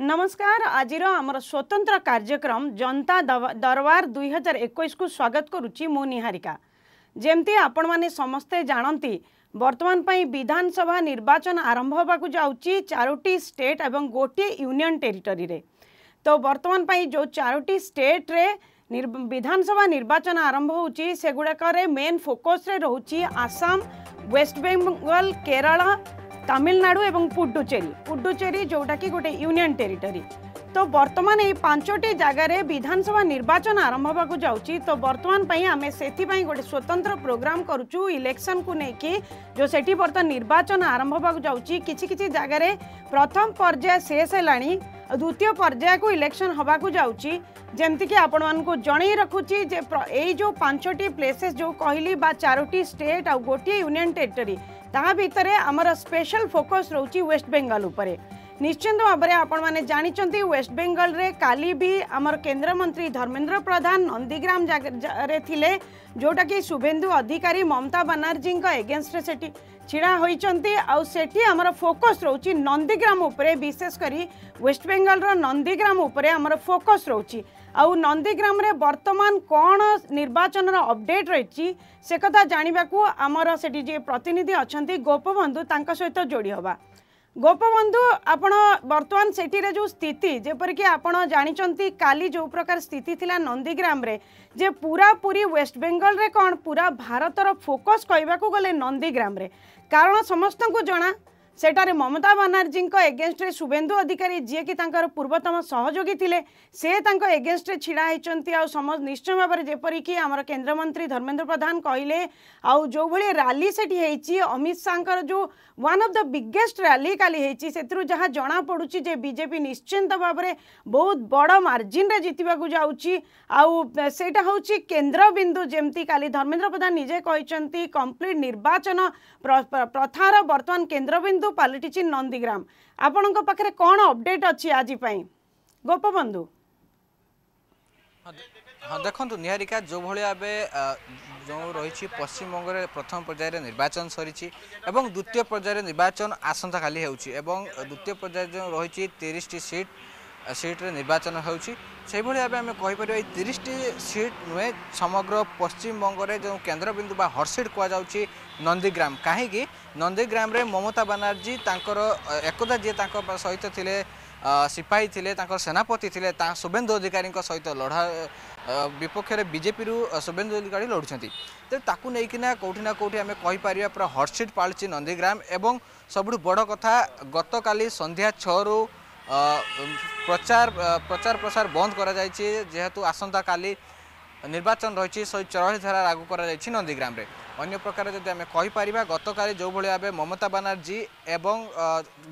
नमस्कार आज स्वतंत्र कार्यक्रम जनता दरबार दुई हजार एक स्वागत करुच्ची मुहारिका जमती आपण मैंने समस्ते जानती बर्तमान पर विधानसभा निर्वाचन आरंभ होगा चारोटी स्टेट और गोटे यूनियन टेरिटोरी रे तो बर्तमान पर जो चारोटी स्टेट रे विधानसभा निर्वाचन आरंभ होगुड़ाक मेन फोकस रोचे आसाम वेस्ट बेंगल केरला तमिलनाडु एवं पुडुचेरी पुडुचेरी जोटा कि गोटे यूनियन टेरिटरी तो बर्तमान ये पांचटी जगार विधानसभा निर्वाचन आरंभ हो जाऊँगी तो बर्तमान आम से गोटे स्वतंत्र प्रोग्राम कर इलेक्शन को लेकिन जो से बर्तमान निर्वाचन आरंभ हो कि जगार प्रथम पर्याय शेष होगा द्वितीय पर्याय को इलेक्शन हाबक जामती आपण मानक जनई रखुची जो पांचटी प्लेसेस जो कहली चारोटी स्टेट आ गोटे यूनियन टेरिटरी ତା ଭିତରେ ଆମର ସ୍ପେଶାଲ ଫୋକସ୍ ରହୁଛି ୱେଷ୍ଟବେଙ୍ଗଲ ଉପରେ ନିଶ୍ଚିନ୍ତ ଭାବରେ ଆପଣମାନେ ଜାଣିଛନ୍ତି ୱେଷ୍ଟବେଙ୍ଗଲରେ କାଲି ବି ଆମର କେନ୍ଦ୍ରମନ୍ତ୍ରୀ ଧର୍ମେନ୍ଦ୍ର ପ୍ରଧାନ ନନ୍ଦୀଗ୍ରାମରେ ଥିଲେ ଯେଉଁଟାକି ଶୁଭେନ୍ଦୁ ଅଧିକାରୀ ମମତା ବାନାର୍ଜୀଙ୍କ ଏଗେନଷ୍ଟରେ ସେଠି ଛିଡ଼ା ହୋଇଛନ୍ତି ଆଉ ସେଠି ଆମର ଫୋକସ୍ ରହୁଛି ନନ୍ଦୀଗ୍ରାମ ଉପରେ ବିଶେଷ କରି ୱେଷ୍ଟବେଙ୍ଗଲର ନନ୍ଦୀଗ୍ରାମ ଉପରେ ଆମର ଫୋକସ୍ ରହୁଛି ଆଉ ନନ୍ଦୀଗ୍ରାମରେ ବର୍ତ୍ତମାନ କ'ଣ ନିର୍ବାଚନର ଅପଡେଟ୍ ରହିଛି ସେ କଥା ଜାଣିବାକୁ ଆମର ସେଠି ଯିଏ ପ୍ରତିନିଧି ଅଛନ୍ତି ଗୋପବନ୍ଧୁ ତାଙ୍କ ସହିତ ଯୋଡ଼ି ହେବା ଗୋପବନ୍ଧୁ ଆପଣ ବର୍ତ୍ତମାନ ସେଠିରେ ଯେଉଁ ସ୍ଥିତି ଯେପରିକି ଆପଣ ଜାଣିଛନ୍ତି କାଲି ଯେଉଁ ପ୍ରକାର ସ୍ଥିତି ଥିଲା ନନ୍ଦୀଗ୍ରାମରେ ଯେ ପୁରାପୁରି ୱେଷ୍ଟବେଙ୍ଗଲରେ କ'ଣ ପୁରା ଭାରତର ଫୋକସ୍ କହିବାକୁ ଗଲେ ନନ୍ଦୀଗ୍ରାମରେ କାରଣ ସମସ୍ତଙ୍କୁ ଜଣା सेठार ममता बानाजी एगेन्स्ट्रे शुभेन्दु अधिकारी जी जीकर पूर्वतम सहयोगी थे से एगेन्स्ट्रे ढाई आम निश्चय भाव में जपरिक आम केन्द्रमंत्री धर्मेन्द्र प्रधान कहले आउ जो भाई राी से अमित शाह जो one of the biggest rally का से जमापड़े बीजेपी निश्चिंत भाव में बहुत बड़ मार्जिन जितवाक जाटा हूँ केन्द्रबिंदु जमती का धर्मेन्द्र प्रधान निजे कंप्लीट निर्वाचन प्रथार बर्तमान केन्द्रबिंदु ଗୋପବନ୍ଧୁ ପାଲଟିଛି ନନ୍ଦିଗ୍ରାମ ଆପଣଙ୍କ ପାଖରେ କ'ଣ ଅପଡେଟ୍ ଅଛି ଆଜି ପାଇଁ ଗୋପବନ୍ଧୁ ହଁ ଦେଖନ୍ତୁ ନିହାରିକା ଯେଉଁଭଳି ଭାବେ ଯେଉଁ ରହିଛି ପଶ୍ଚିମବଙ୍ଗରେ ପ୍ରଥମ ପର୍ଯ୍ୟାୟରେ ନିର୍ବାଚନ ସରିଛି ଏବଂ ଦ୍ୱିତୀୟ ପର୍ଯ୍ୟାୟରେ ନିର୍ବାଚନ ଆସନ୍ତାକାଲି ହେଉଛି ଏବଂ ଦ୍ୱିତୀୟ ପର୍ଯ୍ୟାୟରେ ଯେଉଁ ରହିଛି ତିରିଶଟି ସିଟ୍ ସିଟ୍ରେ ନିର୍ବାଚନ ହେଉଛି ସେହିଭଳି ଭାବେ ଆମେ କହିପାରିବା ଏଇ ତିରିଶଟି ସିଟ୍ ନୁହେଁ ସମଗ୍ର ପଶ୍ଚିମବଙ୍ଗରେ ଯେଉଁ କେନ୍ଦ୍ରବିନ୍ଦୁ ବା ହର୍ସିଟ୍ କୁହାଯାଉଛି ନନ୍ଦୀଗ୍ରାମ କାହିଁକି ନନ୍ଦୀଗ୍ରାମରେ ମମତା ବାନାର୍ଜୀ ତାଙ୍କର ଏକଦା ଯିଏ ତାଙ୍କ ସହିତ ଥିଲେ ସିପାହୀ ଥିଲେ ତାଙ୍କର ସେନାପତି ଥିଲେ ତା ଶୁଭେନ୍ଦୁ ଅଧିକାରୀଙ୍କ ସହିତ ଲଢ଼ା ବିପକ୍ଷରେ ବିଜେପିରୁ ଶୁଭେନ୍ଦୁ ଅଧିକାରୀ ଲଢ଼ୁଛନ୍ତି ତେଣୁ ତାକୁ ନେଇକିନା କେଉଁଠି ନା କେଉଁଠି ଆମେ କହିପାରିବା ପୁରା ହଟସିଟ୍ ପାଳିଛି ନନ୍ଦୀଗ୍ରାମ ଏବଂ ସବୁଠୁ ବଡ଼ କଥା ଗତକାଲି ସନ୍ଧ୍ୟା ଛଅରୁ ପ୍ରଚାର ପ୍ରଚାର ପ୍ରସାର ବନ୍ଦ କରାଯାଇଛି ଯେହେତୁ ଆସନ୍ତାକାଲି ନିର୍ବାଚନ ରହିଛି ଶହେ ଚରଳିଶ ଧାରା ଲାଗୁ କରାଯାଇଛି ନନ୍ଦୀଗ୍ରାମରେ অন্য প্রকার যদি আমি কহিপারিবা গতকাল যেভাবে ভাবে মমতা বানার্জী এবং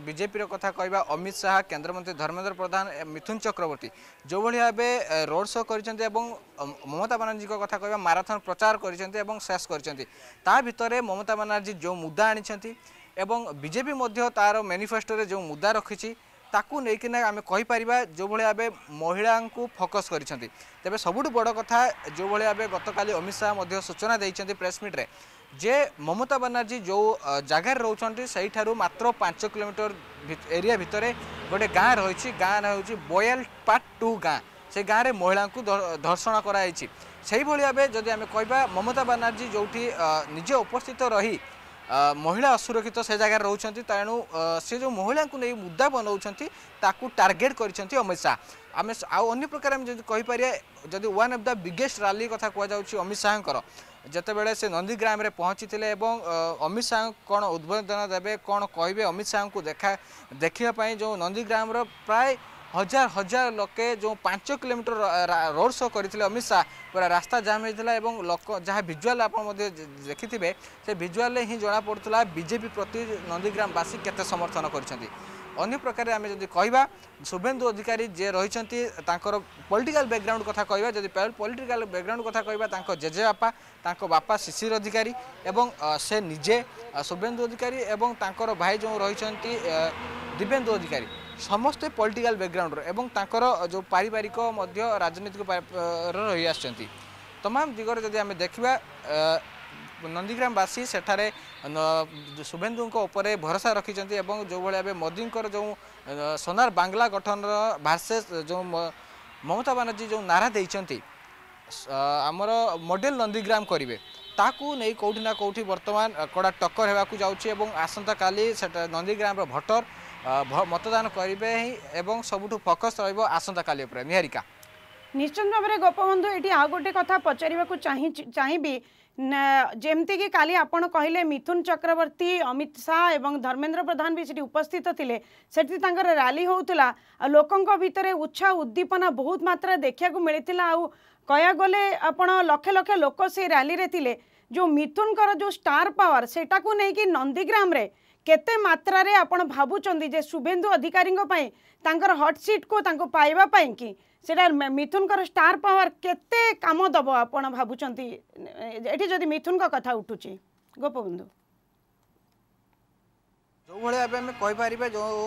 বিজেপির কথা কহা অমিত শাহ কেন্দ্রমন্ত্রী ধর্মেন্দ্র প্রধান মিথুন চক্রবর্তী যেভাবে ভাবে রোড শো করেছেন এবং মমতা বানার্জী কথা কহা মারাথন প্রচার করেছেন এবং শেষ করেছেন তা ভিতরে মমতা বানার্জী যে মুদা আনিছেন এবং বিজেপি মধ্য তার ম্যানিফেস্টোরে যে মুদা রখিছে ତାକୁ ନେଇକିନା ଆମେ କହିପାରିବା ଯେଉଁଭଳି ଭାବେ ମହିଳାଙ୍କୁ ଫୋକସ୍ କରିଛନ୍ତି ତେବେ ସବୁଠୁ ବଡ଼ କଥା ଯେଉଁଭଳି ଭାବେ ଗତକାଲି ଅମିତ ଶାହା ମଧ୍ୟ ସୂଚନା ଦେଇଛନ୍ତି ପ୍ରେସ୍ମିଟ୍ରେ ଯେ ମମତା ବାନାର୍ଜୀ ଯେଉଁ ଜାଗାରେ ରହୁଛନ୍ତି ସେଇଠାରୁ ମାତ୍ର ପାଞ୍ଚ କିଲୋମିଟର ଏରିଆ ଭିତରେ ଗୋଟେ ଗାଁ ରହିଛି ଗାଁ ନାଁ ହେଉଛି ବୟାଲ ପାର୍ଟ ଟୁ ଗାଁ ସେ ଗାଁରେ ମହିଳାଙ୍କୁ ଧର୍ଷଣ କରାଯାଇଛି ସେଇଭଳି ଭାବେ ଯଦି ଆମେ କହିବା ମମତା ବାନାର୍ଜୀ ଯେଉଁଠି ନିଜେ ଉପସ୍ଥିତ ରହି ମହିଳା ଅସୁରକ୍ଷିତ ସେ ଜାଗାରେ ରହୁଛନ୍ତି ତେଣୁ ସେ ଯେଉଁ ମହିଳାଙ୍କୁ ନେଇ ମୁଦ୍ଦା ବନାଉଛନ୍ତି ତାକୁ ଟାର୍ଗେଟ୍ କରିଛନ୍ତି ଅମିତ ଶାହା ଆମେ ଆଉ ଅନ୍ୟ ପ୍ରକାର ଆମେ ଯଦି କହିପାରିବା ଯଦି one of the biggest rally କଥା କୁହାଯାଉଛି ଅମିତ ଶାହାଙ୍କର ଯେତେବେଳେ ସେ ନନ୍ଦୀଗ୍ରାମରେ ପହଞ୍ଚିଥିଲେ ଏବଂ ଅମିତ ଶାହା କ'ଣ ଉଦ୍ବୋଧନ ଦେବେ କ'ଣ କହିବେ ଅମିତ ଶାହାଙ୍କୁ ଦେଖା ଦେଖିବା ପାଇଁ ଯେଉଁ ନନ୍ଦୀଗ୍ରାମର ପ୍ରାୟ হাজার হাজার লোকে যে পাঁচ কিলোমিটর রোড শো করেছিল অমিত শাহ পুরা রাস্তা জাম হয়েছিল এবং লোক যা ভিজুয়াল আপনার দেখিবে সে ভিজুয়াল হি জনা জনাপড়া বিজেপি প্রতি নন্দীগ্রামবাসী কেতে সমর্থন করছেন অন্য প্রকারে আমি যদি কহা শুভেন্দু অধিকারী যে রয়েছেন তাঁর পলিটিকাল ব্যাকগ্রাউন্ড কথা কহা যদি পলিটিকাল ব্যাকগ্রাউন্ড কথা কহা তাঁর জেজেবাপা তাঁর বাপা শিশির অধিকারী এবং সে নিজে শুভেন্দু অধিকারী এবং তাঁর ভাই যে রয়েছেন দিবেন্দু অধিকারী ସମସ୍ତେ ପଲିଟିକାଲ ବ୍ୟାକଗ୍ରାଉଣ୍ଡର ଏବଂ ତାଙ୍କର ଯେଉଁ ପାରିବାରିକ ମଧ୍ୟ ରାଜନୈତିକ ରହିଆସିଛନ୍ତି ତମାମ ଦିଗରେ ଯଦି ଆମେ ଦେଖିବା ନନ୍ଦୀଗ୍ରାମବାସୀ ସେଠାରେ ଶୁଭେନ୍ଦୁଙ୍କ ଉପରେ ଭରସା ରଖିଛନ୍ତି ଏବଂ ଯେଉଁଭଳି ଭାବେ ମୋଦିଙ୍କର ଯେଉଁ ସୋନାର ବାଙ୍ଗଲା ଗଠନର ଭାର୍ସେସ୍ ଯେଉଁ ମମତା ବାନାର୍ଜୀ ଯେଉଁ ନାରା ଦେଇଛନ୍ତି ଆମର ମଡେଲ ନନ୍ଦୀଗ୍ରାମ କରିବେ ତାକୁ ନେଇ କେଉଁଠି ନା କେଉଁଠି ବର୍ତ୍ତମାନ କଡ଼ା ଟକ୍କର ହେବାକୁ ଯାଉଛି ଏବଂ ଆସନ୍ତାକାଲି ସେଟା ନନ୍ଦୀଗ୍ରାମର ଭୋଟର ମତଦାନ କରିବେ ହିଁ ଏବଂ ସବୁଠୁ ଫୋକସ୍ ରହିବ ଆସନ୍ତାକାଲି ଉପରେ ନିହାରିକା ନିଶ୍ଚିତ ଭାବରେ ଗୋପବନ୍ଧୁ ଏଠି ଆଉ ଗୋଟେ କଥା ପଚାରିବାକୁ ଚାହିଁବି ଯେମିତିକି କାଲି ଆପଣ କହିଲେ ମିଥୁନ ଚକ୍ରବର୍ତ୍ତୀ ଅମିତ ଶାହା ଏବଂ ଧର୍ମେନ୍ଦ୍ର ପ୍ରଧାନ ବି ସେଠି ଉପସ୍ଥିତ ଥିଲେ ସେଠି ତାଙ୍କର ରାଲି ହେଉଥିଲା ଆଉ ଲୋକଙ୍କ ଭିତରେ ଉତ୍ସାହ ଉଦ୍ଦୀପନା ବହୁତ ମାତ୍ରାରେ ଦେଖିବାକୁ ମିଳିଥିଲା ଆଉ କହିବାକୁ ଗଲେ ଆପଣ ଲକ୍ଷ ଲକ୍ଷ ଲୋକ ସେଇ ରାଲିରେ ଥିଲେ ଯେଉଁ ମିଥୁନଙ୍କର ଯେଉଁ ଷ୍ଟାର ପାୱାର ସେଟାକୁ ନେଇକି ନନ୍ଦୀଗ୍ରାମରେ କେତେ ମାତ୍ରାରେ ଆପଣ ଭାବୁଛନ୍ତି ଯେ ଶୁଭେନ୍ଦୁ ଅଧିକାରୀଙ୍କ ପାଇଁ ତାଙ୍କର ହଟ୍ ସିଟ୍କୁ ତାଙ୍କୁ ପାଇବା ପାଇଁକି ସେଇଟା ମିଥୁନଙ୍କର ଷ୍ଟାର୍ ପାୱାର କେତେ କାମ ଦେବ ଆପଣ ଭାବୁଛନ୍ତି ଏଠି ଯଦି ମିଥୁନଙ୍କ କଥା ଉଠୁଛି ଗୋପବନ୍ଧୁ ଯେଉଁଭଳି ଭାବେ ଆମେ କହିପାରିବା ଯେଉଁ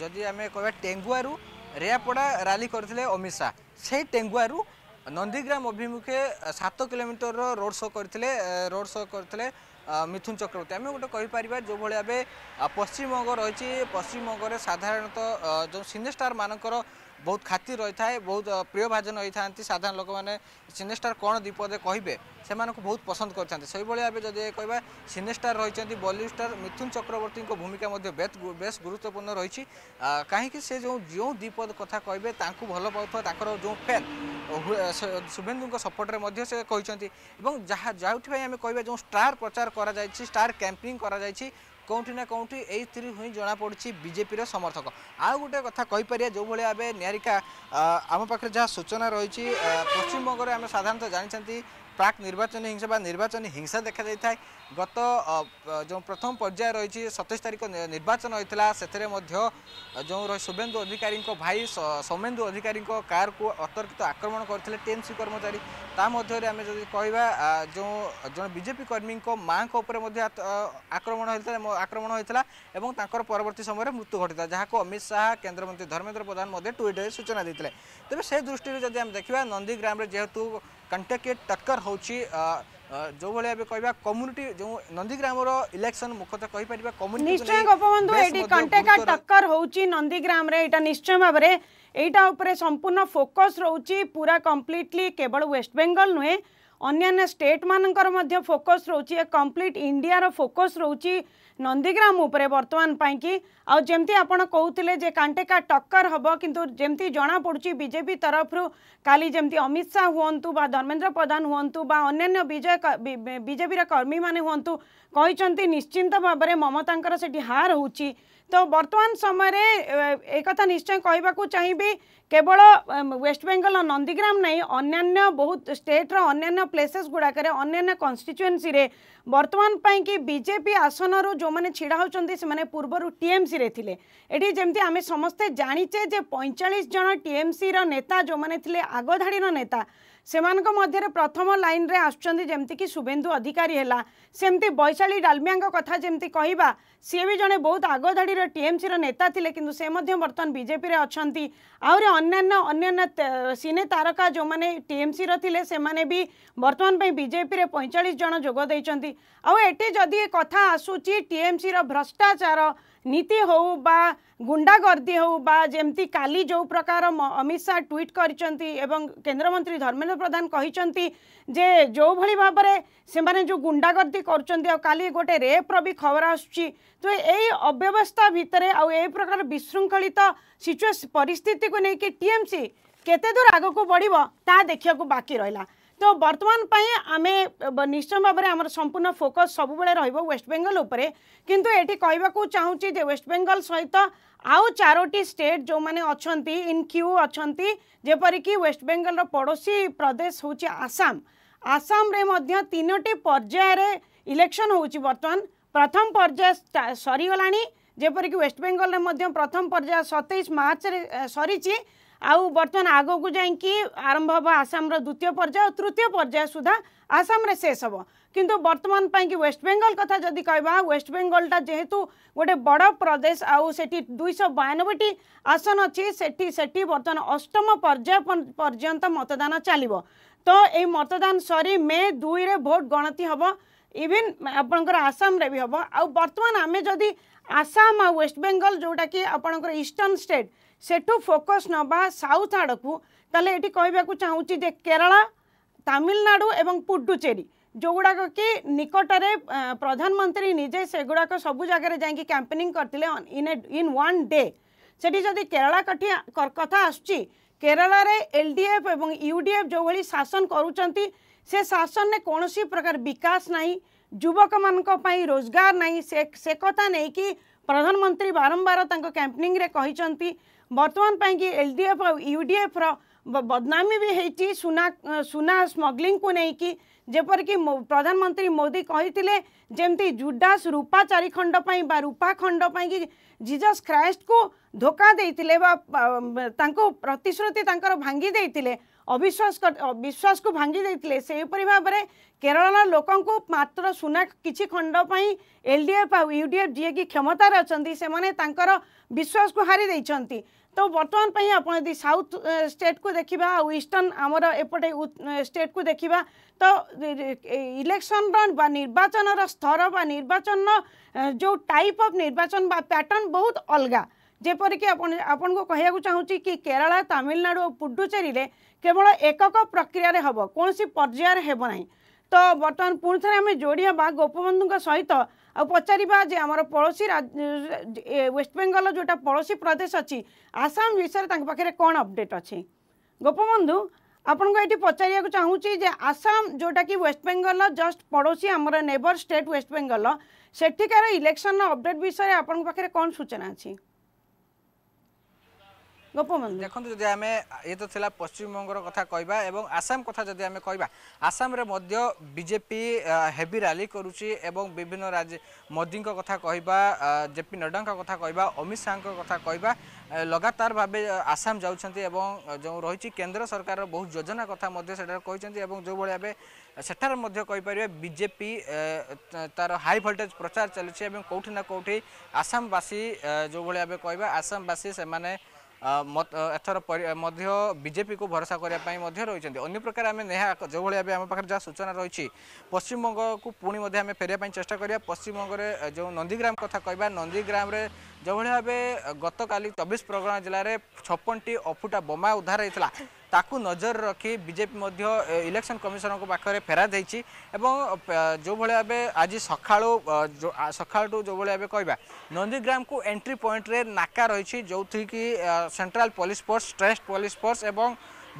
ଯଦି ଆମେ କହିବା ଟେଙ୍ଗୁଆରୁ ରେଆପଡ଼ା ରାଲି କରିଥିଲେ ଅମିତ ଶାହା ସେଇ ଟେଙ୍ଗୁଆରୁ ନନ୍ଦୀଗ୍ରାମ ଅଭିମୁଖେ ସାତ କିଲୋମିଟରର ରୋଡ୍ ଶୋ କରିଥିଲେ ରୋଡ୍ ଶୋ କରିଥିଲେ ମିଥୁନ ଚକ୍ରବର୍ତ୍ତୀ ଆମେ ଗୋଟେ କହିପାରିବା ଯେଉଁଭଳି ଭାବେ ପଶ୍ଚିମବଙ୍ଗ ରହିଛି ପଶ୍ଚିମବଙ୍ଗରେ ସାଧାରଣତଃ ଯେଉଁ ସିନେଷ୍ଟାର ମାନଙ୍କର ବହୁତ ଖାତିର ରହିଥାଏ ବହୁତ ପ୍ରିୟଭାଜନ ହୋଇଥାନ୍ତି ସାଧାରଣ ଲୋକମାନେ ସିନେଷ୍ଟାର କ'ଣ ଦ୍ୱିପଦେ କହିବେ ସେମାନଙ୍କୁ ବହୁତ ପସନ୍ଦ କରିଥାନ୍ତି ସେହିଭଳି ଭାବେ ଯଦି କହିବା ସିନେଷ୍ଟାର ରହିଛନ୍ତି ବଲିଉଡ଼ ଷ୍ଟାର ମିଥୁନ ଚକ୍ରବର୍ତ୍ତୀଙ୍କ ଭୂମିକା ମଧ୍ୟ ବେଶ ଗୁରୁତ୍ୱପୂର୍ଣ୍ଣ ରହିଛି କାହିଁକି ସେ ଯେଉଁ ଯେଉଁ ଦ୍ୱିପଦ କଥା କହିବେ ତାଙ୍କୁ ଭଲ ପାଉଥିବା ତାଙ୍କର ଯେଉଁ ଫ୍ୟାନ୍ শুভেন্দুঙ্ সপোর্টে সে কিন্তু এবং যা যাই আমি কহবা যে স্টার প্রচার করা যাই স্টার ক্যাম্পেইন করা যাই কোটি না কোটি এইথির হি জনাপড়ুছি বিজেপির সমর্থক আউ গোটে কথা কইপার যেভাবে ভাবে নিহারিকা আম পাখে যা সূচনা রয়েছে পশ্চিমবঙ্গের আমি সাধারণত জাঁচান প্রাক নির্বাচনী হিংসা বা নির্বাচনী হিংসা দেখা যাই থাকে গত যে প্রথম পর্যায়ে রয়েছে সতেইশ তারিখ নির্বাচন হয়েছিল সেথিরে মধ্য যে শুভেন্দু অধিকারী ভাই সৌমেন্দু অধিকারী কারকু অতর্কিত আক্রমণ করে টিএমসি কর্মচারী তা মধ্যে আমি যদি কহা যে জন বিজেপি কর্মী মাঙ্ উপরে আক্রমণ হয়েছিল আক্রমণ হয়েছিল এবং তাঁর পরবর্তী সময় মৃত্যু ঘটিলা যা অমিত শাহ কেন্দ্রমন্ত্রী ধর্মেন্দ্র প্রধান মধ্যে টুইটরে সূচনা দিয়ে তবে সে দৃষ্টি যদি আমি দেখা নন্দীগ্রামে যেহেতু कंटेक्ट टक्कर हूँ जो भाई एवं कम्युनिटी जो नंदीग्राम इलेक्शन मुख्यतः कहीपर कम्युनिटी गोपबंधु ये टक्कर हूँ निश्चय भाव में यहाँ संपूर्ण फोकस रोचे कम्प्लीटली केवल वेस्ट बेंगल नुहे अन्न्य स्टेट मान फोकस रोच कम्प्लीट इंडिया फोकस रोच नंदीग्राम बर्तमान पाई आमती आपड़ कहते कांटेका टक्कर हम कि जमी जना पड़ी बीजेपी तरफ काली जमी अमित शाह हूँ धर्मेन्द्र प्रधान हूँ बाजय बीजेपी बी, कर्मी मैंने हूँ कहते निश्चिंत भाव में ममता से हार हो তো বর্তমান সময়ে একথা নিশ্চয় কহবাকু চাইবি কেবল ওয়েস্ট বেঙ্গল নন্দীগ্রাম নাই অন্যান্য বহুত স্টেটর অন্যান্য প্লেসেস গুড়াকরে অন্যান্য কনস্টিটুয়েন্সি রে বর্তমান পাইকি বিজেপি আসনর যে ছিড়া হচ্ছেন সে পূর্বর টিএমসি রে থিলে এটি যেমতি আমি সমস্তে জাঁচে যে পঁয়চাশ জন টিএমসি র নেতা যে আগধাড়ির নেতা ସେମାନଙ୍କ ମଧ୍ୟରେ ପ୍ରଥମ ଲାଇନ୍ରେ ଆସୁଛନ୍ତି ଯେମିତିକି ଶୁଭେନ୍ଦୁ ଅଧିକାରୀ ହେଲା ସେମିତି ବୈଶାଳୀ ଡାଲମିଆଙ୍କ କଥା ଯେମିତି କହିବା ସିଏ ବି ଜଣେ ବହୁତ ଆଗଧାଡ଼ିର ଟିଏମ୍ସିର ନେତା ଥିଲେ କିନ୍ତୁ ସେ ମଧ୍ୟ ବର୍ତ୍ତମାନ ବିଜେପିରେ ଅଛନ୍ତି ଆହୁରି ଅନ୍ୟାନ୍ୟ ଅନ୍ୟାନ୍ୟ ସିନେ ତାରକା ଯେଉଁମାନେ ଟିଏମ୍ସିର ଥିଲେ ସେମାନେ ବି ବର୍ତ୍ତମାନ ପାଇଁ ବିଜେପିରେ ପଇଁଚାଳିଶ ଜଣ ଯୋଗ ଦେଇଛନ୍ତି ଆଉ ଏଠି ଯଦି କଥା ଆସୁଛି ଟିଏମ୍ସିର ଭ୍ରଷ୍ଟାଚାର नीति हो बा गुंडागर्दी हो बा जमती काली जो प्रकार अमित शाह ट्वीट करमंत्री धर्मेन्द्र प्रधान कही जे जो भली भाव से जो गुंडागर्दी कर गोटे रेप्र भी खबर आस अव्यवस्था भितर आई प्रकार विशृंखलित तो सिचुएस परिस्थिति को लेकिन टीएमसी केते दूर आगक बढ़ देखा बाकी रहा ତ ବର୍ତ୍ତମାନ ପାଇଁ ଆମେ ନିଶ୍ଚୟ ଭାବରେ ଆମର ସମ୍ପୂର୍ଣ୍ଣ ଫୋକସ୍ ସବୁବେଳେ ରହିବ ୱେଷ୍ଟବେଙ୍ଗଲ ଉପରେ କିନ୍ତୁ ଏଠି କହିବାକୁ ଚାହୁଁଛି ଯେ ୱେଷ୍ଟବେଙ୍ଗଲ ସହିତ ଆଉ ଚାରୋଟି ଷ୍ଟେଟ୍ ଯେଉଁମାନେ ଅଛନ୍ତି ଇନ୍ କ୍ୟୁ ଅଛନ୍ତି ଯେପରିକି ୱେଷ୍ଟବେଙ୍ଗଲର ପଡ଼ୋଶୀ ପ୍ରଦେଶ ହେଉଛି ଆସାମ ଆସାମରେ ମଧ୍ୟ ତିନୋଟି ପର୍ଯ୍ୟାୟରେ ଇଲେକ୍ସନ୍ ହେଉଛି ବର୍ତ୍ତମାନ ପ୍ରଥମ ପର୍ଯ୍ୟାୟ ସରିଗଲାଣି ଯେପରିକି ୱେଷ୍ଟବେଙ୍ଗଲରେ ମଧ୍ୟ ପ୍ରଥମ ପର୍ଯ୍ୟାୟ ସତେଇଶ ମାର୍ଚ୍ଚରେ ସରିଛି ଆଉ ବର୍ତ୍ତମାନ ଆଗକୁ ଯାଇକି ଆରମ୍ଭ ହେବ ଆସାମର ଦ୍ୱିତୀୟ ପର୍ଯ୍ୟାୟ ଆଉ ତୃତୀୟ ପର୍ଯ୍ୟାୟ ସୁଦ୍ଧା ଆସାମରେ ଶେଷ ହେବ କିନ୍ତୁ ବର୍ତ୍ତମାନ ପାଇଁକି ୱେଷ୍ଟବେଙ୍ଗଲ କଥା ଯଦି କହିବା ୱେଷ୍ଟବେଙ୍ଗଲଟା ଯେହେତୁ ଗୋଟେ ବଡ଼ ପ୍ରଦେଶ ଆଉ ସେଠି ଦୁଇଶହ ବୟାନବେଟି ଆସନ ଅଛି ସେଠି ସେଠି ବର୍ତ୍ତମାନ ଅଷ୍ଟମ ପର୍ଯ୍ୟାୟ ପର୍ଯ୍ୟନ୍ତ ମତଦାନ ଚାଲିବ ତ ଏଇ ମତଦାନ ସରି ମେ ଦୁଇରେ ଭୋଟ ଗଣତି ହେବ ଇଭିନ୍ ଆପଣଙ୍କର ଆସାମରେ ବି ହେବ ଆଉ ବର୍ତ୍ତମାନ ଆମେ ଯଦି ଆସାମ ଆଉ ୱେଷ୍ଟବେଙ୍ଗଲ ଯେଉଁଟାକି ଆପଣଙ୍କର ଇଷ୍ଟର୍ଣ୍ଣ ଷ୍ଟେଟ୍ ସେଠୁ ଫୋକସ୍ ନେବା ସାଉଥ୍ ଆଡ଼କୁ ତାହେଲେ ଏଠି କହିବାକୁ ଚାହୁଁଛି ଯେ କେରଳ ତାମିଲନାଡ଼ୁ ଏବଂ ପୁଡୁଚେରୀ ଯେଉଁଗୁଡ଼ାକ କି ନିକଟରେ ପ୍ରଧାନମନ୍ତ୍ରୀ ନିଜେ ସେଗୁଡ଼ାକ ସବୁ ଜାଗାରେ ଯାଇକି କ୍ୟାମ୍ପେନିଂ କରିଥିଲେ in a in one day ସେଠି ଯଦି କେରଳ କଥା ଆସୁଛି କେରଳରେ ଏଲ୍ ଡି ଏଫ୍ ଏବଂ ୟୁ ଡି ଏଫ୍ ଯେଉଁଭଳି ଶାସନ କରୁଛନ୍ତି ସେ ଶାସନରେ କୌଣସି ପ୍ରକାର ବିକାଶ ନାହିଁ ଯୁବକମାନଙ୍କ ପାଇଁ ରୋଜଗାର ନାହିଁ ସେ ସେ କଥା ନେଇକି ପ୍ରଧାନମନ୍ତ୍ରୀ ବାରମ୍ବାର ତାଙ୍କ କ୍ୟାମ୍ପେନିଂରେ କହିଛନ୍ତି ବର୍ତ୍ତମାନ ପାଇଁକି ଏଲ୍ ଡି ଏଫ୍ ଆଉ ୟୁ ଡି ଏଫ୍ର ବଦନାମୀ ବି ହେଇଛି ସୁନା ସୁନା ସ୍ମଗ୍ଲିଂକୁ ନେଇକି ଯେପରିକି ପ୍ରଧାନମନ୍ତ୍ରୀ ମୋଦି କହିଥିଲେ ଯେମିତି ଜୁଡାସ୍ ରୂପା ଚାରିଖଣ୍ଡ ପାଇଁ ବା ରୂପା ଖଣ୍ଡ ପାଇଁକି ଜିଜସ୍ ଖ୍ରାଇଷ୍ଟକୁ ଧୋକା ଦେଇଥିଲେ ବା ତାଙ୍କୁ ପ୍ରତିଶ୍ରୁତି ତାଙ୍କର ଭାଙ୍ଗି ଦେଇଥିଲେ ଅବିଶ୍ୱାସ ବିଶ୍ୱାସକୁ ଭାଙ୍ଗି ଦେଇଥିଲେ ସେହିପରି ଭାବରେ କେରଳର ଲୋକଙ୍କୁ ମାତ୍ର ସୁନା କିଛି ଖଣ୍ଡ ପାଇଁ ଏଲ୍ ଡି ଏଫ୍ ଆଉ ୟୁ ଡି ଏଫ୍ ଯିଏକି କ୍ଷମତାରେ ଅଛନ୍ତି ସେମାନେ ତାଙ୍କର ବିଶ୍ୱାସକୁ ହାରି ଦେଇଛନ୍ତି ତ ବର୍ତ୍ତମାନ ପାଇଁ ଆପଣ ଯଦି সাউথ ଷ୍ଟେଟ୍କୁ ଦେଖିବା দেখা ওয়েস্টর্ন আমার এপটে স্টেট কু দেখা তো ବା ନିର୍ବାଚନର ସ୍ତର ବା বা ଯେଉଁ ଟାଇପ୍ ଅଫ୍ ନିର୍ବାଚନ ବା ପ୍ୟାଟର୍ଣ୍ଣ ବହୁତ ଅଲଗା ଯେପରିକି ଆପଣ ଆପଣଙ୍କୁ କହିବାକୁ ଚାହୁଁଛି କି କେରଳ ତାମିଲନାଡ଼ୁ ଓ ପୁଡୁଚେରୀରେ କେବଳ ଏକକ ପ୍ରକ୍ରିୟାରେ ହେବ କୌଣସି ପର୍ଯ୍ୟାୟରେ ହେବ ନାହିଁ ତ ବର୍ତ୍ତମାନ ପୁଣି ଥରେ ଆମେ ଯୋଡ଼ି ହେବା ଗୋପବନ୍ଧୁଙ୍କ ସହିତ ଆଉ ପଚାରିବା ଯେ ଆମର ପଡ଼ୋଶୀ ୱେଷ୍ଟବେଙ୍ଗଲ ଯେଉଁଟା ପଡ଼ୋଶୀ ପ୍ରଦେଶ ଅଛି ଆସାମ ବିଷୟରେ ତାଙ୍କ ପାଖରେ କଣ ଅପଡ଼େଟ୍ ଅଛି ଗୋପବନ୍ଧୁ ଆପଣଙ୍କୁ ଏଇଠି ପଚାରିବାକୁ ଚାହୁଁଛି ଯେ ଆସାମ ଯେଉଁଟାକି ୱେଷ୍ଟବେଙ୍ଗଲ ଜଷ୍ଟ ପଡ଼ୋଶୀ ଆମର ନେବର ଷ୍ଟେଟ୍ ୱେଷ୍ଟବେଙ୍ଗଲ ସେଠିକାର ଇଲେକ୍ସନର ଅପଡେଟ୍ ବିଷୟରେ ଆପଣଙ୍କ ପାଖରେ କ'ଣ ସୂଚନା ଅଛି গোপবন্ধু দেখুন যদি আমি এ তো লা পশ্চিমবঙ্গর কথা কহবা এবং আসাম কথা যদি আমি কহবা আসামে মধ্যে বিজেপি হেভি রালি করুচি এবং বিভিন্ন রাজ্য মোদিঙ্ক কথা কহবা জেপি নড্ডাঙ্ক কথা কহবা অমিত শাহঙ্ক কথা কহবা লগাতার ভাবে আসাম যাচ্ছেন এবং যে রয়েছে কেন্দ্র সরকারের বহু যোজনা কথা মধ্যে সেটা কিন্তু এবং যেভাবে ভাবে সেটার মধ্যে কইপারে বিজেপি তার হাই ভোল্টেজ প্রচার চলছে এবং কোটি না কোটি আসামবাসী যেভাবে ভাবে কহবা আসামবাসী সেমানে ଏଥର ମଧ୍ୟ ବିଜେପିକୁ ଭରସା କରିବା ପାଇଁ ମଧ୍ୟ ରହିଛନ୍ତି ଅନ୍ୟ ପ୍ରକାର ଆମେ ନେହା ଯେଉଁଭଳି ଏବେ ଆମ ପାଖରେ ଯାହା ସୂଚନା ରହିଛି ପଶ୍ଚିମବଙ୍ଗକୁ ପୁଣି ମଧ୍ୟ ଆମେ ଫେରିବା ପାଇଁ ଚେଷ୍ଟା କରିବା ପଶ୍ଚିମବଙ୍ଗରେ ଯେଉଁ ନନ୍ଦୀଗ୍ରାମ କଥା କହିବା ନନ୍ଦୀଗ୍ରାମରେ ଯେଉଁଭଳି ଭାବେ ଗତକାଲି ଚବିଶ ପରଗଣା ଜିଲ୍ଲାରେ ଛପନଟି ଅଫୁଟା ବୋମା ଉଦ୍ଧାର ହେଇଥିଲା ତାକୁ ନଜର ରଖି ବିଜେପି ମଧ୍ୟ ଇଲେକ୍ସନ୍ କମିଶନଙ୍କ ପାଖରେ ଫେରାଦ ହୋଇଛି ଏବଂ ଯେଉଁଭଳି ଭାବେ ଆଜି ସକାଳୁ ସକାଳଠୁ ଯେଉଁଭଳି ଭାବେ କହିବା ନନ୍ଦୀଗ୍ରାମକୁ ଏଣ୍ଟ୍ରି ପଏଣ୍ଟରେ ନାକା ରହିଛି ଯେଉଁଥିକି ସେଣ୍ଟ୍ରାଲ୍ ପୋଲିସ ଫୋର୍ସ ଷ୍ଟ୍ରେସ୍ ପୋଲିସ ଫୋର୍ସ ଏବଂ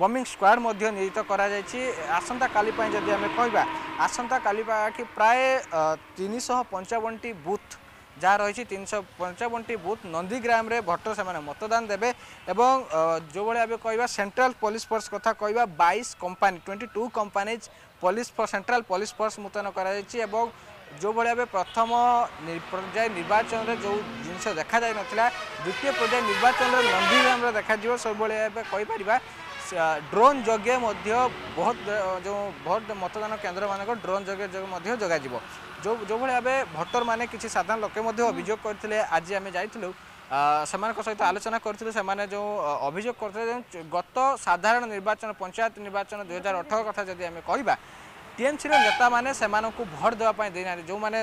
বম্বিং স্কোয়াড মধ্য নিয়োজিত করা যাইছি আসন্তা কালি পাই যদি আমি কইবা আসন্তা কালি পাখি প্রায় 355টি বুথ যা রয়েছে তিনশো পঞ্চাবনটি বুথ নন্দীগ্রামে ভোটর সে মতদান দেবে এবং যেভাবে আমি কহা সেন্ট্রাল পুলিশ ফোর্স কথা কহা বাইশ company twenty two companies police force central police force মুতয়ন করা যাইছে এবং যেভাবে ভাবে প্রথম পর্যায় নির্বাচনের যে জিনিস দেখা যাই নথিলা দ্বিতীয় পর্যায় নির্বাচনের নন্দীগ্রামে দেখা যাব সেইভাবে ভাবে কইপারা ড্রোন যোগে মধ্য ভোট যে ভোট মতদান কেন্দ্রমানক ড্রোন যোগে মধ্য যোগাযোগ যেভাবে ভাবে ভোটর মানে কিছু সাধারণ লোকে মধ্য অভিযোগ করে আজ আমি যাই ସେମାନଙ୍କ ସହିତ ଆଲୋଚନା କରିଥିଲୁ ସେମାନେ ଯେଉଁ ଅଭିଯୋଗ କରିଥିଲେ ଗତ ସାଧାରଣ ନିର୍ବାଚନ ପଞ୍ଚାୟତ ନିର୍ବାଚନ ଦୁଇହଜାର ଅଠର କଥା ଯଦି ଆମେ କହିବା ଟିଏମ୍ସିର ନେତାମାନେ ସେମାନଙ୍କୁ ଭୋଟ୍ ଦେବା ପାଇଁ ଦେଇନାହାନ୍ତି ଯେଉଁମାନେ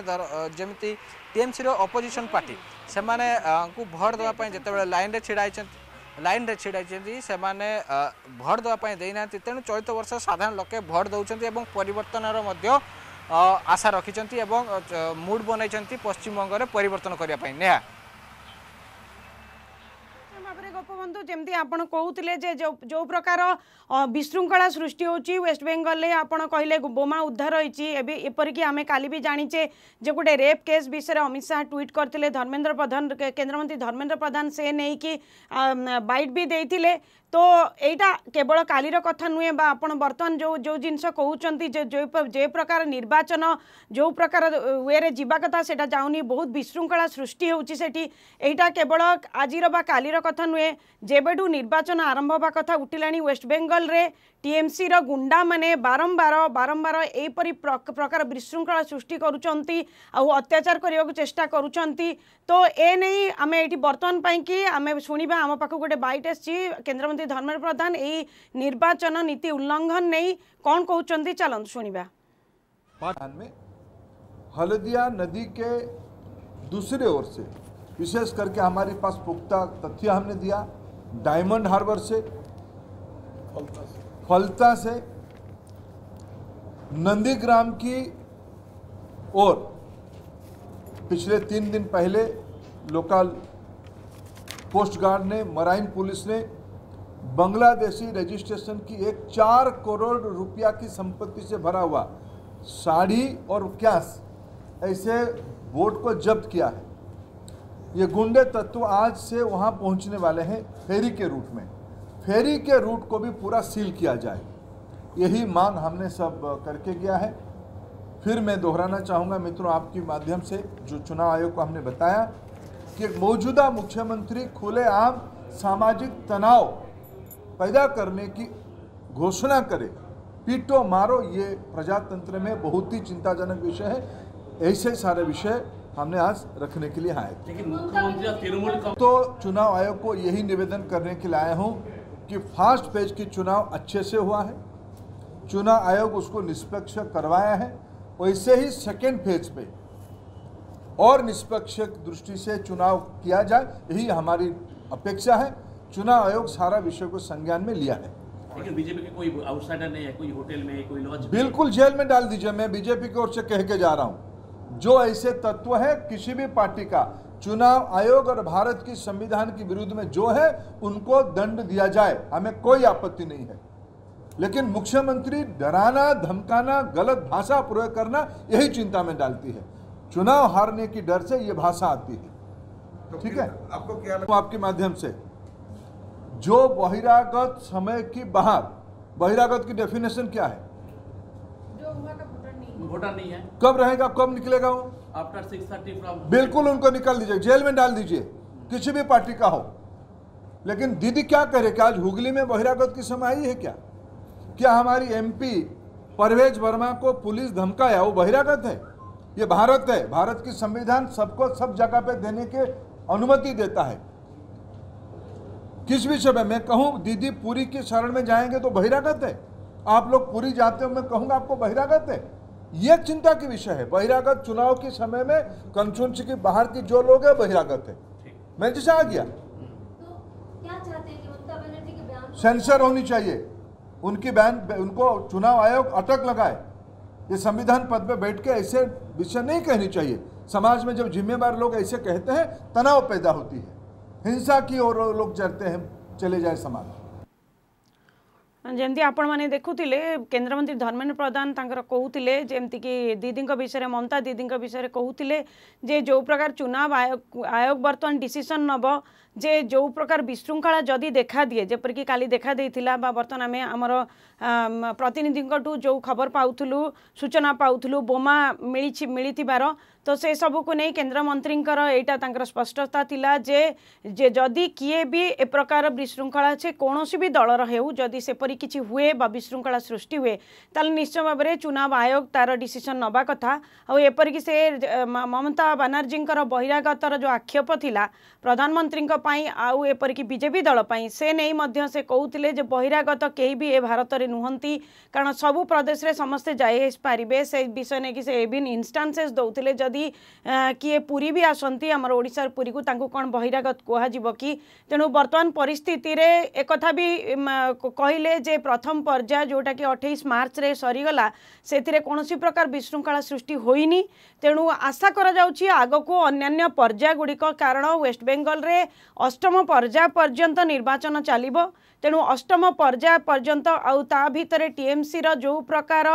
ଯେମିତି ଟିଏମ୍ସିର ଅପୋଜିସନ୍ ପାର୍ଟି ସେମାନଙ୍କୁ ଭୋଟ୍ ଦେବା ପାଇଁ ଯେତେବେଳେ ଲାଇନ୍ରେ ଛିଡ଼ା ହୋଇଛନ୍ତି ଲାଇନ୍ରେ ଛିଡ଼ା ହୋଇଛନ୍ତି ସେମାନେ ଭୋଟ୍ ଦେବା ପାଇଁ ଦେଇନାହାନ୍ତି ତେଣୁ ଚଳିତ ବର୍ଷ ସାଧାରଣ ଲୋକେ ଭୋଟ୍ ଦେଉଛନ୍ତି ଏବଂ ପରିବର୍ତ୍ତନର ମଧ୍ୟ ଆଶା ରଖିଛନ୍ତି ଏବଂ ମୁଡ୍ ବନାଇଛନ୍ତି ପଶ୍ଚିମବଙ୍ଗରେ ପରିବର୍ତ୍ତନ କରିବା ପାଇଁ ନେହା ଭାବରେ ଗୋପବନ୍ଧୁ ଯେମିତି ଆପଣ କହୁଥିଲେ ଯେ ଯେଉଁ ପ୍ରକାର ବିଶୃଙ୍ଖଳା ସୃଷ୍ଟି ହେଉଛି ୱେଷ୍ଟବେଙ୍ଗଲରେ ଆପଣ କହିଲେ ବୋମା ଉଦ୍ଧାର ହୋଇଛି ଏବେ ଏପରିକି ଆମେ କାଲି ବି ଜାଣିଛେ ଯେ ଗୋଟେ ରେପ୍ କେସ୍ ବିଷୟରେ ଅମିତ ଶାହା ଟ୍ୱିଟ୍ କରିଥିଲେ ଧର୍ମେନ୍ଦ୍ର ପ୍ରଧାନ କେନ୍ଦ୍ରମନ୍ତ୍ରୀ ଧର୍ମେନ୍ଦ୍ର ପ୍ରଧାନ ସେ ନେଇକି ବାଇଟ୍ ବି ଦେଇଥିଲେ তো এইটা কেবল কালির কথা নুহে বা আপনার বর্তমান যে যে জিনিস কৌন যে প্রকার নির্বাচন যে প্রকার ওয়েরে যা কথা সেটা যাওনি বহুত বিশৃঙ্খলা সৃষ্টি হচ্ছে সেটি এইটা কেবল আজির বা কালির কথা କଥା ନୁହେଁ ଯେବେଠୁ ନିର୍ବାଚନ ଆରମ୍ଭ ହେବା କଥା ଉଠିଲାଣି ୱେଷ୍ଟବେଙ୍ଗଲରେ ଟିଏମ୍ସିର ଗୁଣ୍ଡାମାନେ ବାରମ୍ବାର ବାରମ୍ବାର ଏହିପରି ପ୍ରକାର ବିଶୃଙ୍ଖଳା ସୃଷ୍ଟି କରୁଛନ୍ତି ଆଉ ଅତ୍ୟାଚାର କରିବାକୁ ଚେଷ୍ଟା କରୁଛନ୍ତି ତ ଏ ନେଇ ଆମେ ଏଠି ବର୍ତ୍ତମାନ ପାଇଁକି ଆମେ ଶୁଣିବା ଆମ ପାଖକୁ ଗୋଟେ ବାଇଟ୍ ଆସିଛି କେନ୍ଦ୍ରମନ୍ତ୍ରୀ ଧର୍ମେନ୍ଦ୍ର ପ୍ରଧାନ ଏହି ନିର୍ବାଚନ ନୀତି ଉଲ୍ଲଂଘନ ନେଇ କ'ଣ କହୁଛନ୍ତି ଚାଲନ୍ତୁ ଶୁଣିବା हल्दिया नदी के दूसरे ओर से विशेष करके हमारे पास पुख्ता तथ्य हमने दिया डायमंड हार्बर से फलता से नंदीग्राम की ओर पिछले तीन दिन पहले लोकल कोस्ट गार्ड ने मराइन पुलिस ने बांग्लादेशी रजिस्ट्रेशन की एक चार करोड़ रुपया की संपत्ति से भरा हुआ साड़ी और कैश ऐसे बोट को जब्त किया है ये गुंडे तत्व आज से वहाँ पहुँचने वाले हैं फेरी के रूट में फेरी के रूट को भी पूरा सील किया जाए यही मांग हमने सब करके गया है फिर मैं दोहराना चाहूँगा मित्रों आपके माध्यम से जो चुनाव आयोग को हमने बताया कि मौजूदा मुख्यमंत्री खुलेआम सामाजिक तनाव पैदा करने की घोषणा करे पीटो मारो ये प्रजातंत्र में बहुत ही चिंताजनक विषय है ऐसे सारे विषय हमने आज रखने के लिए आए तो चुनाव आयोग को यही निवेदन करने के लिए आया हूँ कि फास्ट पेज की चुनाव अच्छे से हुआ है चुनाव आयोग उसको निष्पक्ष करवाया है वैसे ही सेकेंड फेज पे और निष्पक्ष दृष्टि से चुनाव किया जाए यही हमारी अपेक्षा है चुनाव आयोग सारा विषय को संज्ञान में लिया है लेकिन बीजेपी के कोई आउटसाइडर नहीं है कोई होटल में कोई लॉज बिल्कुल जेल में डाल दीजिए मैं बीजेपी की ओर से कह के जा रहा हूँ जो ऐसे तत्व है किसी भी पार्टी का चुनाव आयोग और भारत की संविधान के विरुद्ध में जो है उनको दंड दिया जाए हमें कोई आपत्ति नहीं है लेकिन मुख्यमंत्री डराना धमकाना गलत भाषा प्रयोग करना यही चिंता में डालती है चुनाव हारने की डर से यह भाषा आती है तो ठीक है आपको क्या तो आपके माध्यम से जो बहिरागत समय की बाहर बहिरागत की डेफिनेशन क्या है वोटर नहीं है कब रहेगा कब निकलेगा वो आफ्टर सिक्स थर्टी फ्रॉम बिल्कुल उनको निकाल दीजिए जेल में डाल दीजिए किसी भी पार्टी का हो लेकिन दीदी क्या करे क्या आज हुगली में बहिरागत की समय आई है क्या क्या हमारी एमपी परवेज वर्मा को पुलिस धमकाया वो बहिरागत है ये भारत है भारत की संविधान सबको सब जगह पे देने के अनुमति देता है किस विषय में मैं कहूँ दीदी पूरी के शरण में जाएंगे तो बहिरागत है आप लोग पूरी जाते हो मैं कहूँगा आपको बहिरागत है ये चिंता की विषय है बहिरागत चुनाव के समय में कंस्टिट्यूंसी के बाहर की जो लोग है बहिरागत है मैं जैसे आ गया तो सेंसर होनी चाहिए उनकी बैन उनको चुनाव आयोग अटक लगाए ये संविधान पद पे बैठ के ऐसे विषय नहीं कहनी चाहिए समाज में जब जिम्मेवार लोग ऐसे कहते हैं तनाव पैदा होती है हिंसा की ओर लोग चलते हैं चले जाए समाज ଯେମିତି ଆପଣମାନେ ଦେଖୁଥିଲେ କେନ୍ଦ୍ରମନ୍ତ୍ରୀ ଧର୍ମେନ୍ଦ୍ର ପ୍ରଧାନ ତାଙ୍କର କହୁଥିଲେ ଯେମିତିକି ଦିଦିଙ୍କ ବିଷୟରେ ମମତା ଦିଦିଙ୍କ ବିଷୟରେ କହୁଥିଲେ ଯେ ଯେଉଁ ପ୍ରକାର ଚୁନାବ ଆୟୋଗ ବର୍ତ୍ତମାନ ଡିସିସନ୍ ନେବ যে যে প্রকার বিশৃঙ্খলা যদি দেখা দিয়ে যেপরিক কালি দেখা দিয়েছিল বা বর্তমান আমি আমার প্রতিনিধিঙ্কু যে খবর পাউলু সূচনা পাউলু বোমা মিছি মিলিবার তো সে সবুক নিয়ে কেন্দ্রমন্ত্রীঙ্কর এইটা তাঁর স্পষ্টতা লা যে যে যদি কিয়ে বি এ প্রকার বিশৃঙ্খলা সে কৌশি বি দলর হেউ যদি সেপরি কিছু হুয়ে বা বিশৃঙ্খলা সৃষ্টি হুয়ে তাহলে নিশ্চয় ভাবে চুনাব আয়োগ তার ডিসিশন নেওয়া কথা আপরিক সে মমতা বানার্জীঙ্কর বহিরাগতর যে আক্ষেপ লা প্রধানমন্ত্রীঙ্ক आउ एपरिक बीजेपी से नहीं से कहते बहिरागत कहीं भी ए भारत में नुहंती कारण सबू प्रदेश में समस्ते जापारे से विषय नहीं कि से एविन इनस्टानसेस दौले जदि किए पूरी भी आसती आमर ओडार पूरी को कौन बहिरागत कह तेणु बर्तमान परिस्थिति एक भी कहले प्रथम पर्याय जोटा कि अठाईस मार्च रे सरीगला से कौन प्रकार विशृंखला सृष्टि होनी तेणु आशा कर आग को अन्न्य गुड़िक कारण वेस्ट बेंगल ଅଷ୍ଟମ ପର୍ଯ୍ୟାୟ ପର୍ଯ୍ୟନ୍ତ ନିର୍ବାଚନ ଚାଲିବ तेणु अष्टम पर्याय पर्यंत आ भितर टीएमसी रो प्रकार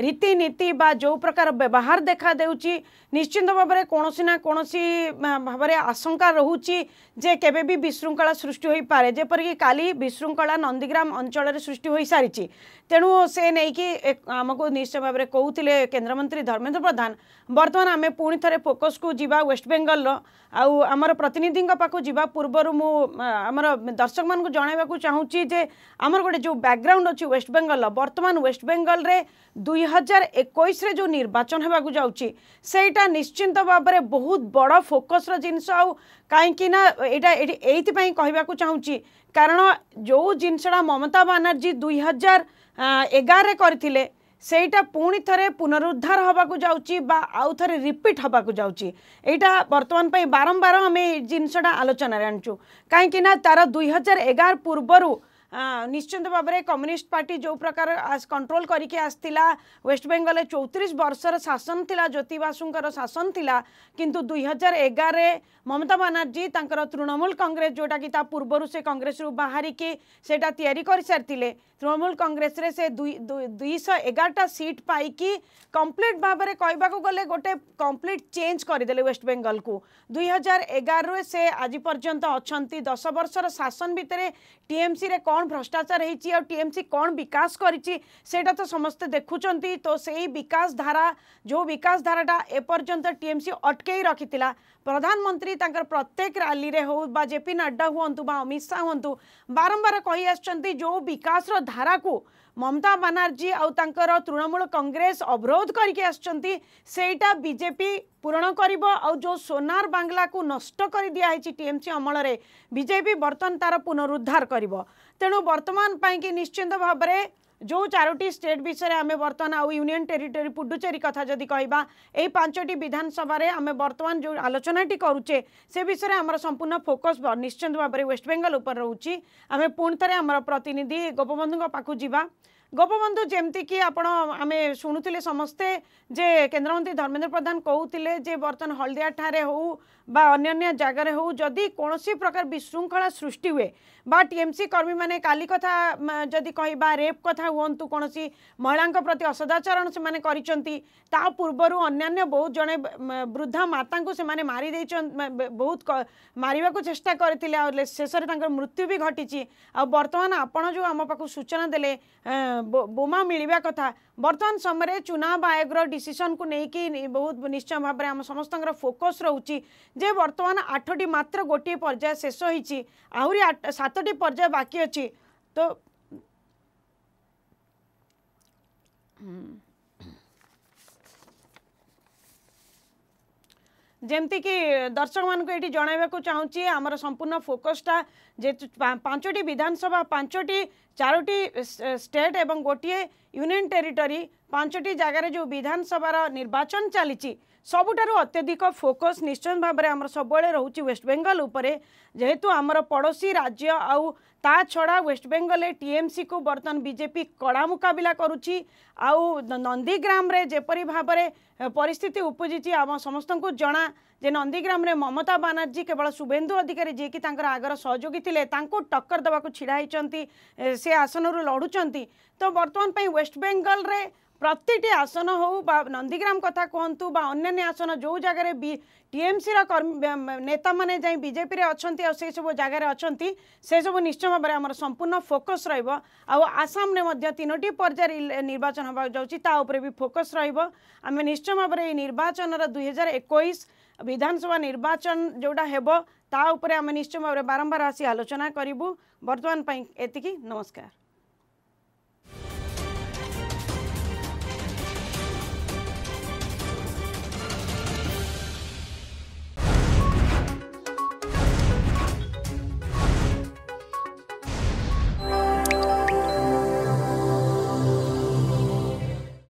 रीतनीति जो प्रकार व्यवहार देखा देश्चिंत भाव में कौन सी ना कौन सी भाव आशंका रोचे के विशृंखला सृष्टि हो पाए कि का विशृंखला नंदीग्राम अंचल सृष्टि हो सारी तेणु से नहीं कि आम को निश्चय भाव में कहते केन्द्रमंत्री धर्मेन्द्र प्रधान बर्तमान आम पुण् फोकस को जीवा वेस्ट बेंगल आउ आम प्रतिनिधि पाक जावा पूर्व मुझ आम दर्शक मानक जनवाक चाहूँ ହେଉଛି ଯେ ଆମର ଗୋଟେ ଯେଉଁ ବ୍ୟାକ୍ଗ୍ରାଉଣ୍ଡ ଅଛି ୱେଷ୍ଟବେଙ୍ଗଲର ବର୍ତ୍ତମାନ ୱେଷ୍ଟବେଙ୍ଗଲରେ ଦୁଇ ହଜାର ଏକୋଇଶରେ ଯେଉଁ ନିର୍ବାଚନ ହେବାକୁ ଯାଉଛି ସେଇଟା ନିଶ୍ଚିନ୍ତ ଭାବରେ ବହୁତ ବଡ଼ ଫୋକସ୍ର ଜିନିଷ ଆଉ କାହିଁକି ନା ଏଇଟା ଏଠି ଏଇଥିପାଇଁ କହିବାକୁ ଚାହୁଁଛି କାରଣ ଯେଉଁ ଜିନିଷଟା ମମତା ବାନାର୍ଜୀ ଦୁଇ ହଜାର ଏଗାରରେ କରିଥିଲେ ସେଇଟା ପୁଣି ଥରେ ପୁନରୁଦ୍ଧାର ହେବାକୁ ଯାଉଛି ବା ଆଉ ଥରେ ରିପିଟ୍ ହେବାକୁ ଯାଉଛି ଏଇଟା ବର୍ତ୍ତମାନ ପାଇଁ ବାରମ୍ବାର ଆମେ ଏ ଜିନିଷଟା ଆଲୋଚନାରେ ଆଣିଛୁ କାହିଁକିନା ତା'ର ଦୁଇହଜାର ଏଗାର ପୂର୍ବରୁ নিশ্চিন্ত ভাবে কম্যুনিষ্ট পার্টি যে প্রকার কন্ট্রোল করি আসছিলা ওয়েস্ট বেঙ্গল চৌত্রিশ বর্ষর শাসন লা জ্যোতি বাসুঙ্কর শাসন লা কিন্তু দুই হাজার এগারে মমতা বানার্জী তাঁর তৃণমূল কংগ্রেস যেটা কি তা পূর্বর সে কংগ্রেস বাহারিকি সেটা তৈরি করে সারি তৃণমূল কংগ্রেসে সে দুইশ এগারটা সিট পাইকি কমপ্লিট ভাবে কহবাক গেলে গোটে কমপ্লিট চেঞ্জ করেদেলে ওয়েস্ট বেঙ্গল কু দুই হাজার এগারে সে আজ পর্যন্ত অনেক দশ বর্ষর শাসন ভিতরে टीएमसी रे कौन भ्रष्टाचार होती और कौन विकास करा तो समस्ते देखुं तो से विकास धारा जो विकास धाराटा एपर्यंत टीएमसी अटकई रखी प्रधानमंत्री प्रत्येक राली जेपी नड्डा हूँ अमित शाह हूँ बारंबार कही आस विकास धारा को ମମତା ବାନାର୍ଜୀ ଆଉ ତାଙ୍କର ତୃଣମୂଳ କଂଗ୍ରେସ ଅବରୋଧ କରିକି ଆସିଛନ୍ତି ସେଇଟା ବିଜେପି ପୂରଣ କରିବ ଆଉ ଯେଉଁ ସୋନାର ବାଙ୍ଗଲାକୁ ନଷ୍ଟ କରି ଦିଆହେଇଛି ଟିଏମ୍ସି ଅମଳରେ ବିଜେପି ବର୍ତ୍ତମାନ ତା'ର ପୁନରୁଦ୍ଧାର କରିବ ତେଣୁ ବର୍ତ୍ତମାନ ପାଇଁକି ନିଶ୍ଚିନ୍ତ ଭାବରେ जो चारोटी स्टेट विषय आम बर्तमान आउ यूनियन टेरीटोरी पुडुचेरी कथा जदि कह पांचटी विधानसभा आम बर्तमान जो आलोचनाटी करुचे से विषय आम संपूर्ण फोकस निश्चित भाव वेस्ट बेंगल उपर रोचे आम पुणि आम प्रतिनिधि गोपबंधु पाक जावा गोपबंधु जमीक आपे शुणुले समस्ते जे केन्द्रमंत्री धर्मेन्द्र प्रधान कहते जे बर्तन हलदिया होन्न्य जगह जदि कौन प्रकार विशृंखला सृष्टि हुए बा टीएमसी कर्मी मैंने काली कथा जदि कह रेप कथा हूँ कौन महिला प्रति असदाचरण से पूर्व अन्न्य बहुत जड़े वृद्धा माता को मारी बहुत मारक चेषा कर शेष मृत्यु भी घटी आर्तमान आपड़ जो आम पाक सूचना दे बोमा मिलवा कथा बर्तमान समय चुनाव आयोग डिसीजन को लेकिन बहुत निश्चय भाव में आम समस्त फोकस रोचे जे बर्तमान आठटी मात्र गोटे पर्याय शेष होती आहरी सतटी पर्याय बाकी अच्छी तो Hmm. जमती कि दर्शक मानक जनवाक चाहिए आमर संपूर्ण फोकसटा जेहतु पांचटी विधानसभा पांचटी चारोटी स्टेट एवं गोटे यूनियन टेरिटरी पांचटी जगार जो विधानसभा निर्वाचन चली সবুটাৰ অত্যাধিক ফোকাস নিশ্চয়ভাৱে আমাৰ সব वेळ ৰহুচি ওয়েষ্ট বেংগাল ওপৰে যেহেতু আমাৰ পડો시 ৰাজ্য আৰু তা ছড়া ওয়েষ্ট বেংগলে টিএমসি কো বৰ্তমান বিজেপি কড়া মুকাবিলা কৰুচি আৰু নন্দীগ্রাম ৰে যেপরি ভাৱৰে পৰিস্থিতি উপজিচি আমা সমস্তক জনা যে নন্দীগ্রাম ৰে মমতা বেনাৰজি কেৱল সুবেന്ദু অধিকাৰী যে কি তাংৰ আগৰ সহযোগীtile তাংকু টক্কৰ দেৱাকু চিঢ়াইচন্তি সে আসনৰ লড়ুচন্তি তো বৰ্তমান পই ওয়েষ্ট বেংগাল ৰে প্রত্যেকটি আসন হোক বা নন্দীগ্রাম কথা কুহতু বা অন্যান্য আসন যে জায়গায় টিএমসি নেতা মানে যাই বিজেপি অনেক সেই সব জায়গায় অনেক সেসব নিশ্চয় ভাবে আমার সম্পূর্ণ ফোকস রহব আসামে তিনোটি পর্যায়ে নির্বাচন হওয়া যাচ্ছে তা উপরে বি ফোকস রহব আমি নিশ্চয় ভাবে এই নির্বাচনর দুই হাজার একুশ বিধানসভা নির্বাচন যেটা হব তা উপরে আমি নিশ্চয় ভাবে বারম্বার আসি আলোচনা করবু বর্তমান এতিকি নমস্কার